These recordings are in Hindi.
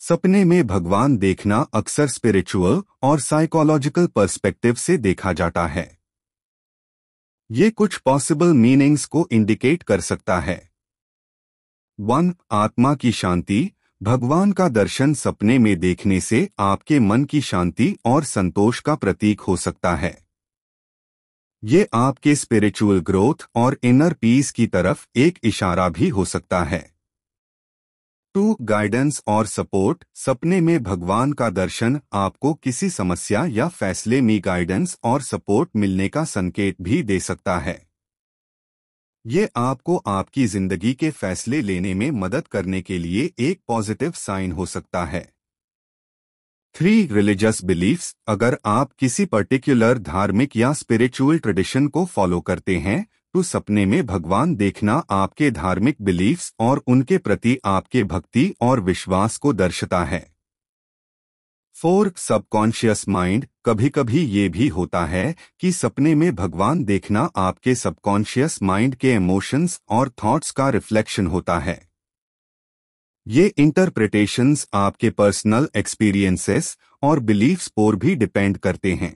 सपने में भगवान देखना अक्सर स्पिरिचुअल और साइकोलॉजिकल पर्सपेक्टिव से देखा जाता है ये कुछ पॉसिबल मीनिंग्स को इंडिकेट कर सकता है वन आत्मा की शांति भगवान का दर्शन सपने में देखने से आपके मन की शांति और संतोष का प्रतीक हो सकता है ये आपके स्पिरिचुअल ग्रोथ और इनर पीस की तरफ एक इशारा भी हो सकता है टू गाइडेंस और सपोर्ट सपने में भगवान का दर्शन आपको किसी समस्या या फैसले में गाइडेंस और सपोर्ट मिलने का संकेत भी दे सकता है ये आपको आपकी जिंदगी के फैसले लेने में मदद करने के लिए एक पॉजिटिव साइन हो सकता है थ्री रिलीजियस बिलीफ्स अगर आप किसी पर्टिकुलर धार्मिक या स्पिरिचुअल ट्रेडिशन को फॉलो करते हैं तो सपने में भगवान देखना आपके धार्मिक बिलीफ्स और उनके प्रति आपके भक्ति और विश्वास को दर्शता है फोर सबकॉन्शियस माइंड कभी कभी ये भी होता है कि सपने में भगवान देखना आपके सबकॉन्शियस माइंड के इमोशंस और थॉट्स का रिफ्लेक्शन होता है ये इंटरप्रिटेशंस आपके पर्सनल एक्सपीरियंसेस और बिलीफ्स पर भी डिपेंड करते हैं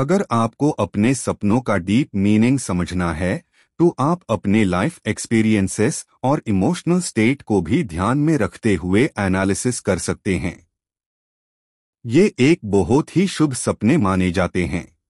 अगर आपको अपने सपनों का डीप मीनिंग समझना है तो आप अपने लाइफ एक्सपीरियंसेस और इमोशनल स्टेट को भी ध्यान में रखते हुए एनालिसिस कर सकते हैं ये एक बहुत ही शुभ सपने माने जाते हैं